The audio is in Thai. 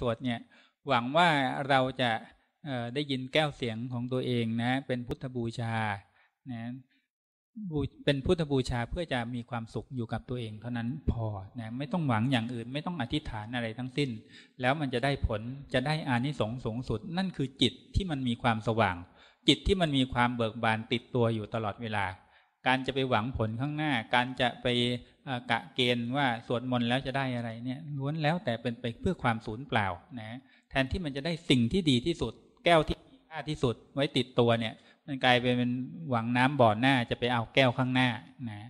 สวดเนี่ยหวังว่าเราจะได้ยินแก้วเสียงของตัวเองนะเป็นพุทธบูชานะเป็นพุทธบูชาเพื่อจะมีความสุขอยู่กับตัวเอง เท่านั้นพอนะไม่ต้องหวังอย่างอื่น ไม่ต้องอธิษฐานอะไรทั้งสิ้น แล้วมันจะได้ผลจะได้อานิสงส์สูงสุด นั่นคือจิตที่มันมีความสว่าง จิตที่มันมีความเบิกบานติดตัวอยู่ตลอดเวลาการจะไปหวังผลข้างหน้า การจะไปกะเกณฑ์ว่าสวดมนต์แล้วจะได้อะไร เนี่ยล้วนแล้วแต่เป็นไปเพื่อความสูญเปล่านะแทนที่มันจะได้สิ่งที่ดีที่สุด แก้วที่มีค่าที่สุดไว้ติดตัวเนี่ย มันกลายเป็นหวังน้ำบ่อหน้าจะไปเอาแก้วข้างหน้านะ